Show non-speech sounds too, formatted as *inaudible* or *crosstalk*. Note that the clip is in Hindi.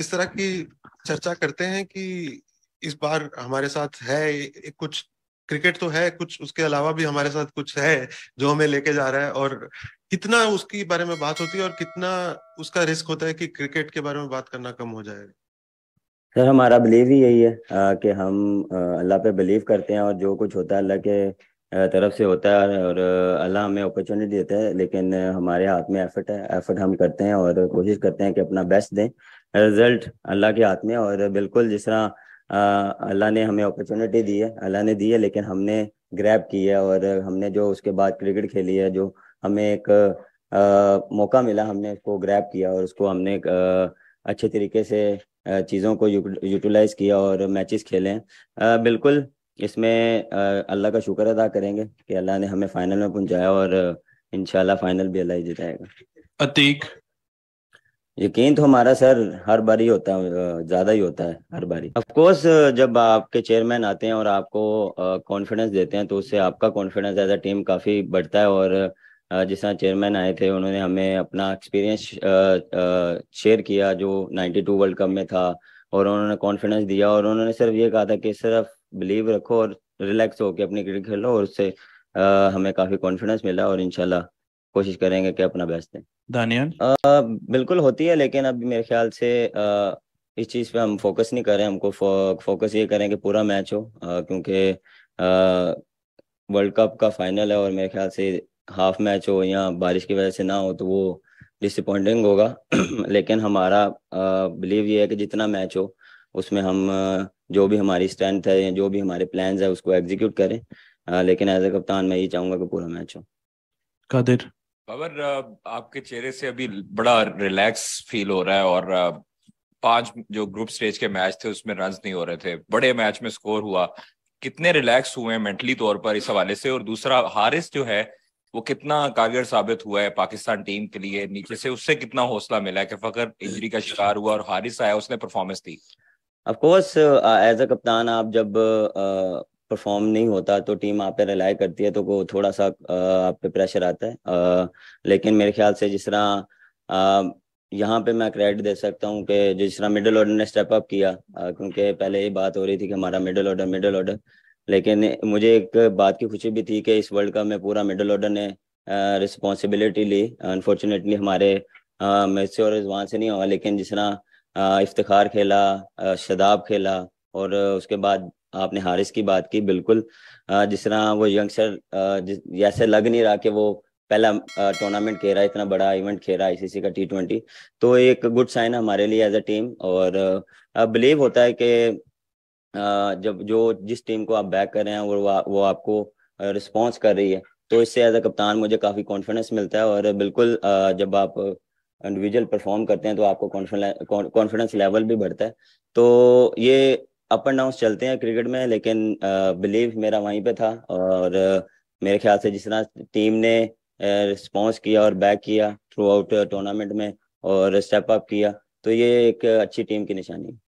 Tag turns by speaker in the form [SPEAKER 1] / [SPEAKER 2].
[SPEAKER 1] इस तरह की चर्चा करते हैं कि इस बार हमारे साथ है एक कुछ क्रिकेट तो है कुछ उसके अलावा भी हमारे साथ कुछ है जो हमें लेके जा रहा है और कितना उसके बारे में बात होती है और कितना उसका रिस्क होता है कि क्रिकेट के बारे में बात करना कम हो जाएगा
[SPEAKER 2] सर हमारा बिलीव ही यही है आ, कि हम अल्लाह पे बिलीव करते हैं और जो कुछ होता है अल्लाह के तरफ से होता है और अल्लाह हमें अपॉर्चुनिटी देता है लेकिन हमारे हाथ में एफर्ट है एफर्ट हम करते हैं और कोशिश करते हैं कि अपना बेस्ट दें रिजल्ट अल्लाह के हाथ में और बिल्कुल जिस तरह अल्लाह ने हमें अपॉर्चुनिटी दी है अल्लाह ने दी है लेकिन हमने ग्रैब की है और हमने जो उसके बाद क्रिकेट खेली है जो हमें एक आ, मौका मिला हमने उसको ग्रैब किया और उसको हमने आ, अच्छे तरीके से चीज़ों को यूटिलाइज किया और मैचेस खेले बिल्कुल इसमें अल्लाह का शुक्र अदा करेंगे कि अल्लाह ने हमें फाइनल में पहुंचाया और इनशाला फाइनल भी अल्लाह ही जिताएगा अतीक यकीन तो हमारा सर हर बार ही होता है ज़्यादा ही होता है हर बारी ऑफ कोर्स जब आपके चेयरमैन आते हैं और आपको कॉन्फिडेंस देते हैं तो उससे आपका कॉन्फिडेंस एज अ टीम काफ़ी बढ़ता है और जिस तरह चेयरमैन आए थे उन्होंने हमें अपना एक्सपीरियंस शेयर किया जो 92 वर्ल्ड कप में था और उन्होंने कॉन्फिडेंस दिया और उन्होंने सिर्फ ये कहा था कि सिर्फ बिलीव रखो और रिलैक्स होकर अपनी क्रिकेट खेलो और उससे हमें काफ़ी कॉन्फिडेंस मिला और इनशाला कोशिश करेंगे कि अपना बेस्ट दें दानियाल बिल्कुल होती है लेकिन अब मेरे ख्याल से आ, इस चीज़ पे हम फोकस नहीं करें हमको फो, फोकस ये करें कि पूरा मैच हो क्योंकि वर्ल्ड कप का फाइनल है और मेरे ख्याल से हाफ मैच हो या बारिश की वजह से ना हो तो वो डिसअपॉइंटिंग होगा *clears throat* लेकिन हमारा बिलीव ये है कि जितना मैच हो उसमें हम जो भी हमारी स्ट्रेंथ है या जो भी हमारे प्लान है उसको एग्जीक्यूट करें आ, लेकिन एज ए कप्तान मैं ये चाहूंगा कि पूरा मैच हो कादिर
[SPEAKER 3] पवर uh, आपके चेहरे से अभी बड़ा रिलैक्स फील हो रहा है और uh, पांच जो ग्रुप स्टेज के मैच थे उसमें रन नहीं हो रहे थे बड़े मैच में स्कोर हुआ कितने रिलैक्स हुए हैं मेंटली तौर पर इस हवाले से और दूसरा हारिस जो है वो कितना कारगर साबित हुआ है पाकिस्तान टीम के लिए नीचे से उससे कितना हौसला मिला है कि फकर इंजरी का शिकार हुआ और हारिस आया उसने परफॉर्मेंस दी
[SPEAKER 2] ऑफ कोर्स एज अ कप्तान आप जब uh, परफॉर्म नहीं होता तो टीम आप पे रिलाई करती है तो वो थोड़ा सा आप पे प्रेशर आता है लेकिन मेरे ख्याल से जिस तरह यहाँ पे मैं क्रेडिट दे सकता हूँ कि जिस तरह मिडिल ऑर्डर ने स्टेप अप किया क्योंकि पहले ये बात हो रही थी कि हमारा मिडिल ऑर्डर मिडिल ऑर्डर लेकिन मुझे एक बात की खुशी भी थी कि इस वर्ल्ड कप में पूरा मिडिल ऑर्डर ने रिस्पॉन्सिबिलिटी ली अनफॉर्चुनेटली हमारे मेसी और रिजवान से नहीं हुआ लेकिन जिस तरह इफ्तार खेला शदाब खेला और उसके बाद आपने हारिस की बात की बिल्कुल जिस तरह वो यंगस्टर जैसे लग नहीं रहा कि वो पहला टूर्नामेंट खेल रहा है इतना बड़ा इवेंट खेल रहा है आईसीसी का टी ट्वेंटी तो एक गुड साइन हमारे लिए एज अ टीम और बिलीव होता है कि जब जो जिस टीम को आप बैक कर रहे हैं वो, वो आपको रिस्पॉन्स कर रही है तो इससे एज अ कप्तान मुझे काफ़ी कॉन्फिडेंस मिलता है और बिल्कुल जब आप इंडिविजुअल परफॉर्म करते हैं तो आपको कॉन्फिडेंस लेवल भी बढ़ता है तो ये अप एंड डाउन चलते हैं क्रिकेट में लेकिन बिलीव मेरा वहीं पे था और मेरे ख्याल से जिस तरह टीम ने रिस्पॉन्स किया और बैक किया थ्रू आउट टूर्नामेंट में और स्टेप अप किया तो ये एक अच्छी टीम की निशानी है